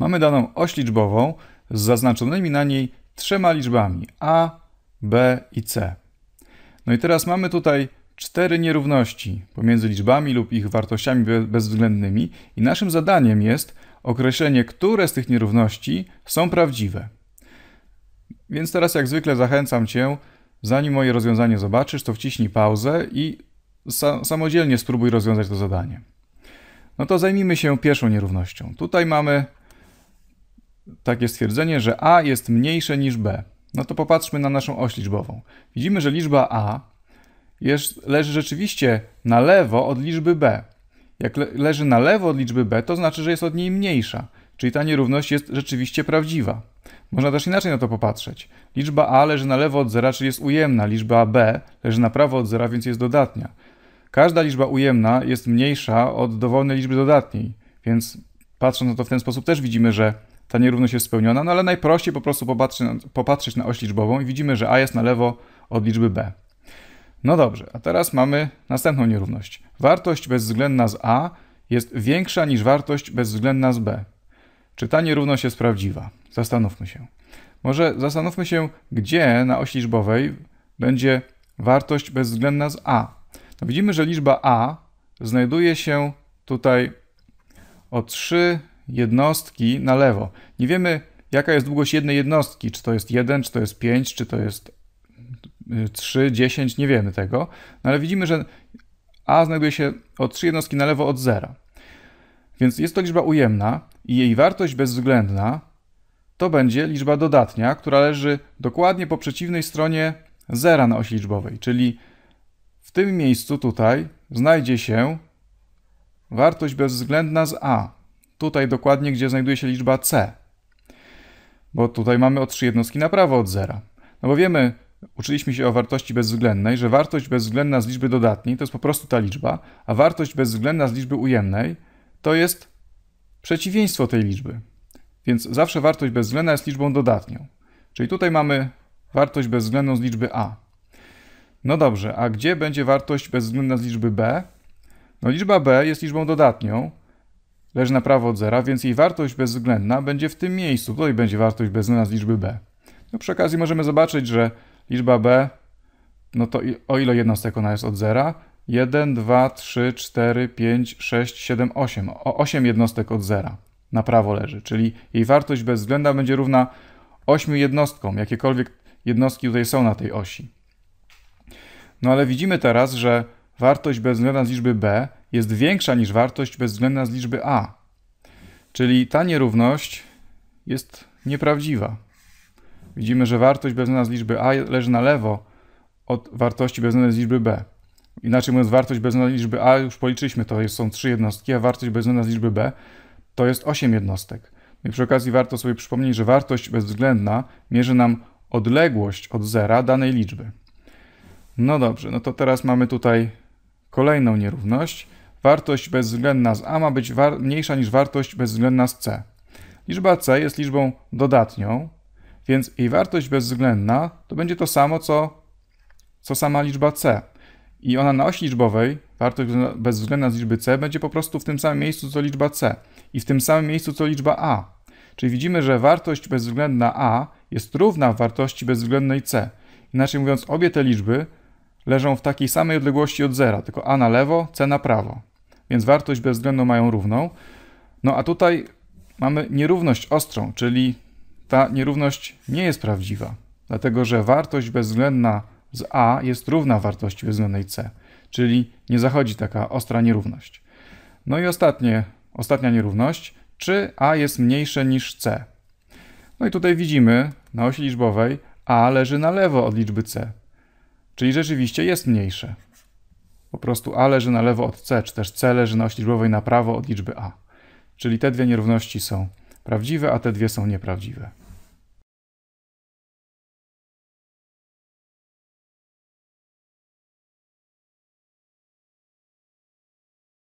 mamy daną oś liczbową z zaznaczonymi na niej trzema liczbami a, b i c. No i teraz mamy tutaj cztery nierówności pomiędzy liczbami lub ich wartościami bezwzględnymi i naszym zadaniem jest określenie, które z tych nierówności są prawdziwe. Więc teraz jak zwykle zachęcam Cię, zanim moje rozwiązanie zobaczysz, to wciśnij pauzę i sa samodzielnie spróbuj rozwiązać to zadanie. No to zajmijmy się pierwszą nierównością. Tutaj mamy takie stwierdzenie, że a jest mniejsze niż b. No to popatrzmy na naszą oś liczbową. Widzimy, że liczba a jest, leży rzeczywiście na lewo od liczby b. Jak le, leży na lewo od liczby b, to znaczy, że jest od niej mniejsza, czyli ta nierówność jest rzeczywiście prawdziwa. Można też inaczej na to popatrzeć. Liczba a leży na lewo od zera, czyli jest ujemna, liczba b leży na prawo od zera, więc jest dodatnia. Każda liczba ujemna jest mniejsza od dowolnej liczby dodatniej, więc patrząc na to w ten sposób też widzimy, że ta nierówność jest spełniona, no ale najprościej po prostu popatrzy, popatrzeć na oś liczbową i widzimy, że a jest na lewo od liczby b. No dobrze, a teraz mamy następną nierówność. Wartość bezwzględna z a jest większa niż wartość bezwzględna z b. Czy ta nierówność jest prawdziwa? Zastanówmy się. Może zastanówmy się, gdzie na osi liczbowej będzie wartość bezwzględna z a. No widzimy, że liczba a znajduje się tutaj o 3 jednostki na lewo. Nie wiemy, jaka jest długość jednej jednostki, czy to jest 1, czy to jest 5, czy to jest 3, y, 10, nie wiemy tego, no ale widzimy, że a znajduje się o 3 jednostki na lewo od zera. Więc jest to liczba ujemna i jej wartość bezwzględna to będzie liczba dodatnia, która leży dokładnie po przeciwnej stronie zera na osi liczbowej, czyli w tym miejscu tutaj znajdzie się wartość bezwzględna z a tutaj dokładnie, gdzie znajduje się liczba C. Bo tutaj mamy o 3 jednostki na prawo od zera. No bo wiemy, uczyliśmy się o wartości bezwzględnej, że wartość bezwzględna z liczby dodatniej to jest po prostu ta liczba, a wartość bezwzględna z liczby ujemnej to jest przeciwieństwo tej liczby. Więc zawsze wartość bezwzględna jest liczbą dodatnią. Czyli tutaj mamy wartość bezwzględną z liczby a. No dobrze, a gdzie będzie wartość bezwzględna z liczby b? No liczba b jest liczbą dodatnią, leży na prawo od zera, więc jej wartość bezwzględna będzie w tym miejscu. Tutaj będzie wartość bezwzględna z liczby b. No przy okazji możemy zobaczyć, że liczba b, no to o ile jednostek ona jest od zera? 1, 2, 3, 4, 5, 6, 7, 8. O 8 jednostek od zera na prawo leży, czyli jej wartość bezwzględna będzie równa 8 jednostkom, jakiekolwiek jednostki tutaj są na tej osi. No ale widzimy teraz, że wartość bezwzględna z liczby b jest większa niż wartość bezwzględna z liczby a. Czyli ta nierówność jest nieprawdziwa. Widzimy, że wartość bezwzględna z liczby a leży na lewo od wartości bezwzględnej z liczby b. Inaczej mówiąc, wartość bezwzględna z liczby a, już policzyliśmy, to jest, są 3 jednostki, a wartość bezwzględna z liczby b to jest 8 jednostek. No I przy okazji warto sobie przypomnieć, że wartość bezwzględna mierzy nam odległość od zera danej liczby. No dobrze, no to teraz mamy tutaj Kolejną nierówność. Wartość bezwzględna z a ma być mniejsza niż wartość bezwzględna z c. Liczba c jest liczbą dodatnią, więc jej wartość bezwzględna to będzie to samo, co, co sama liczba c. I ona na osi liczbowej, wartość bezwzględna z liczby c, będzie po prostu w tym samym miejscu, co liczba c. I w tym samym miejscu, co liczba a. Czyli widzimy, że wartość bezwzględna a jest równa wartości bezwzględnej c. Inaczej mówiąc, obie te liczby leżą w takiej samej odległości od zera, tylko A na lewo, C na prawo. Więc wartość bezwzględną mają równą. No a tutaj mamy nierówność ostrą, czyli ta nierówność nie jest prawdziwa, dlatego że wartość bezwzględna z A jest równa wartości bezwzględnej C, czyli nie zachodzi taka ostra nierówność. No i ostatnie, ostatnia nierówność, czy A jest mniejsze niż C. No i tutaj widzimy na osi liczbowej A leży na lewo od liczby C, Czyli rzeczywiście jest mniejsze. Po prostu A leży na lewo od C, czy też C leży na osi liczbowej na prawo od liczby A. Czyli te dwie nierówności są prawdziwe, a te dwie są nieprawdziwe.